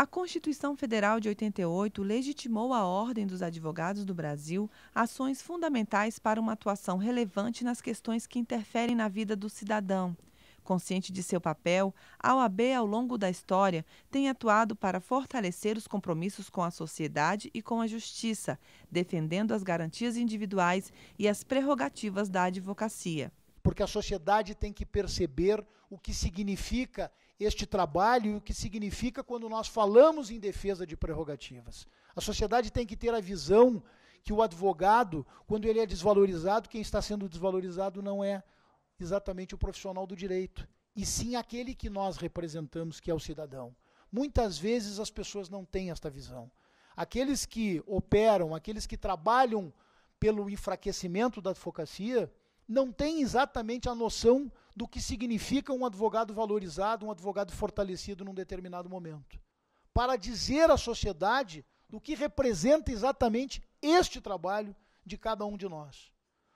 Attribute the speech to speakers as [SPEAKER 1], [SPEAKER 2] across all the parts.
[SPEAKER 1] A Constituição Federal de 88 legitimou a Ordem dos Advogados do Brasil ações fundamentais para uma atuação relevante nas questões que interferem na vida do cidadão. Consciente de seu papel, a OAB, ao longo da história, tem atuado para fortalecer os compromissos com a sociedade e com a justiça, defendendo as garantias individuais e as prerrogativas da advocacia. Porque a sociedade tem que perceber o que significa este trabalho e o que
[SPEAKER 2] significa quando nós falamos em defesa de prerrogativas. A sociedade tem que ter a visão que o advogado, quando ele é desvalorizado, quem está sendo desvalorizado não é exatamente o profissional do direito, e sim aquele que nós representamos, que é o cidadão. Muitas vezes as pessoas não têm esta visão. Aqueles que operam, aqueles que trabalham pelo enfraquecimento da advocacia, não têm exatamente a noção do que significa um advogado valorizado, um advogado fortalecido num determinado momento. Para dizer à sociedade do que representa exatamente este trabalho de cada um de nós.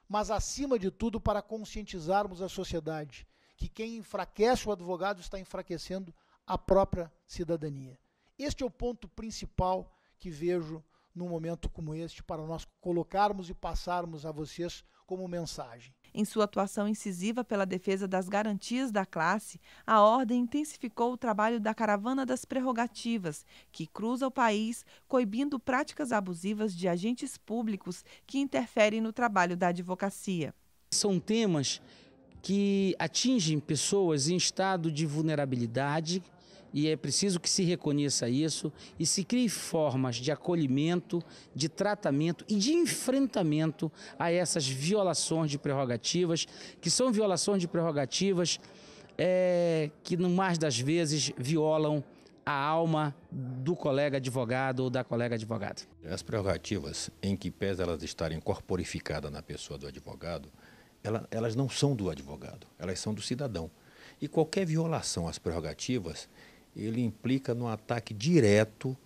[SPEAKER 2] Mas, acima de tudo, para conscientizarmos a sociedade que quem enfraquece o advogado está enfraquecendo a própria cidadania. Este é o ponto principal que vejo num momento como este para nós
[SPEAKER 1] colocarmos e passarmos a vocês como mensagem. Em sua atuação incisiva pela defesa das garantias da classe, a Ordem intensificou o trabalho da Caravana das Prerrogativas, que cruza o país, coibindo práticas abusivas de agentes públicos que interferem no trabalho da advocacia. São temas que atingem pessoas em estado de vulnerabilidade, e é preciso
[SPEAKER 2] que se reconheça isso e se crie formas de acolhimento, de tratamento e de enfrentamento a essas violações de prerrogativas, que são violações de prerrogativas é, que, no mais das vezes, violam a alma do colega advogado ou da colega advogada. As prerrogativas, em que pese elas estarem corporificadas na pessoa do advogado, ela, elas não são do advogado, elas são do cidadão. E qualquer violação às prerrogativas ele implica no ataque direto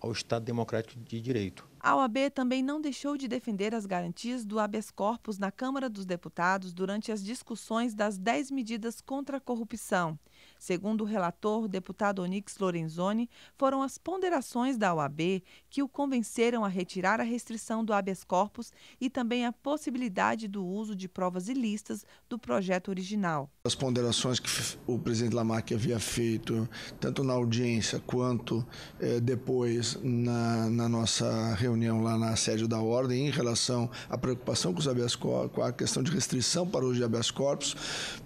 [SPEAKER 2] ao Estado Democrático de Direito.
[SPEAKER 1] A OAB também não deixou de defender as garantias do habeas corpus na Câmara dos Deputados durante as discussões das 10 medidas contra a corrupção. Segundo o relator, deputado Onix Lorenzoni, foram as ponderações da OAB que o convenceram a retirar a restrição do habeas corpus e também a possibilidade do uso de provas ilícitas do projeto original.
[SPEAKER 2] As ponderações que o presidente Lamarck havia feito, tanto na audiência quanto eh, depois na, na nossa reunião, reunião lá na sede da Ordem em relação à preocupação com os habeas corpus, a questão de restrição para os habeas corpus,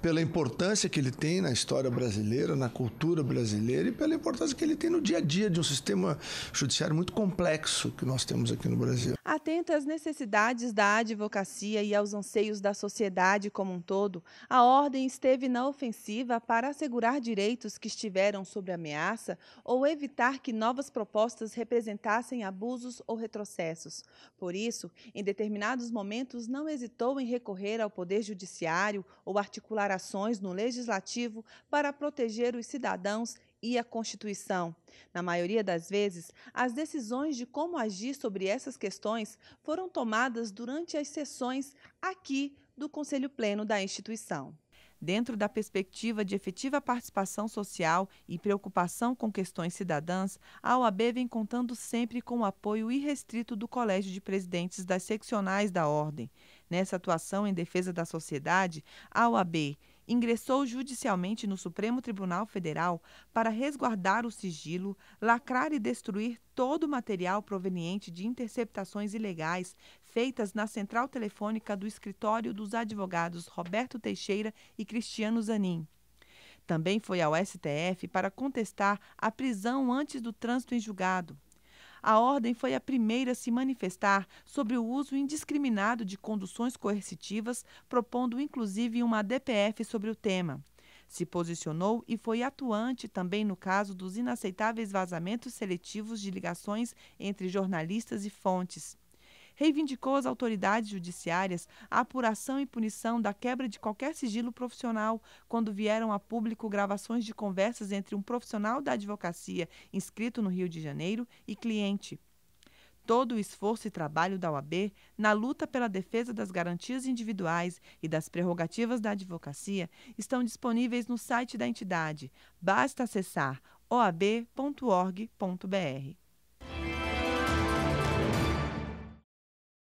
[SPEAKER 2] pela importância que ele tem na história brasileira, na cultura brasileira e pela importância que ele tem no dia a dia de um sistema judiciário muito complexo que nós temos aqui no Brasil.
[SPEAKER 1] Atento às necessidades da advocacia e aos anseios da sociedade como um todo, a Ordem esteve na ofensiva para assegurar direitos que estiveram sob ameaça ou evitar que novas propostas representassem abusos ou retrocessos processos. Por isso, em determinados momentos, não hesitou em recorrer ao Poder Judiciário ou articular ações no Legislativo para proteger os cidadãos e a Constituição. Na maioria das vezes, as decisões de como agir sobre essas questões foram tomadas durante as sessões aqui do Conselho Pleno da instituição dentro da perspectiva de efetiva participação social e preocupação com questões cidadãs, a OAB vem contando sempre com o apoio irrestrito do Colégio de Presidentes das Seccionais da Ordem. Nessa atuação em defesa da sociedade, a OAB ingressou judicialmente no Supremo Tribunal Federal para resguardar o sigilo, lacrar e destruir todo o material proveniente de interceptações ilegais feitas na central telefônica do escritório dos advogados Roberto Teixeira e Cristiano Zanin. Também foi ao STF para contestar a prisão antes do trânsito em julgado. A ordem foi a primeira a se manifestar sobre o uso indiscriminado de conduções coercitivas, propondo inclusive uma DPF sobre o tema se posicionou e foi atuante também no caso dos inaceitáveis vazamentos seletivos de ligações entre jornalistas e fontes reivindicou às autoridades judiciárias a apuração e punição da quebra de qualquer sigilo profissional quando vieram a público gravações de conversas entre um profissional da advocacia inscrito no Rio de Janeiro e cliente todo o esforço e trabalho da OAB na luta pela defesa das garantias individuais e das prerrogativas da advocacia estão disponíveis no site da entidade. Basta acessar oab.org.br.